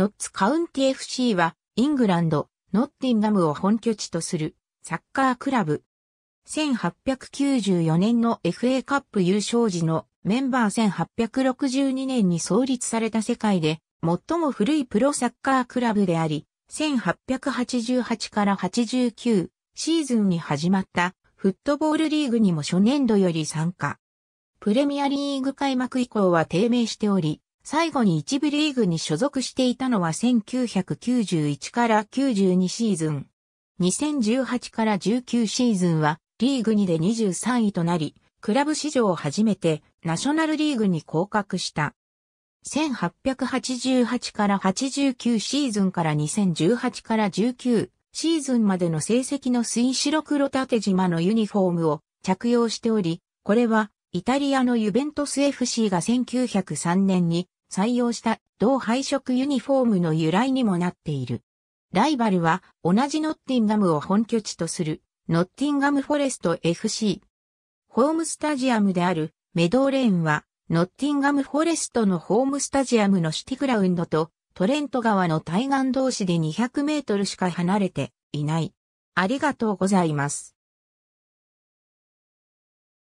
ノッツカウンティ FC は、イングランド、ノッティンガムを本拠地とする、サッカークラブ。1894年の FA カップ優勝時のメンバー1862年に創立された世界で、最も古いプロサッカークラブであり、1888から89シーズンに始まったフットボールリーグにも初年度より参加。プレミアリーグ開幕以降は低迷しており、最後に一部リーグに所属していたのは1991から92シーズン。2018から19シーズンはリーグ2で23位となり、クラブ史上初めてナショナルリーグに降格した。1888から89シーズンから2018から19シーズンまでの成績の水白黒縦島のユニフォームを着用しており、これはイタリアのユベントス FC が1903年に採用した同配色ユニフォームの由来にもなっている。ライバルは同じノッティンガムを本拠地とするノッティンガムフォレスト FC。ホームスタジアムであるメドーレーンはノッティンガムフォレストのホームスタジアムのシティグラウンドとトレント川の対岸同士で200メートルしか離れていない。ありがとうございます。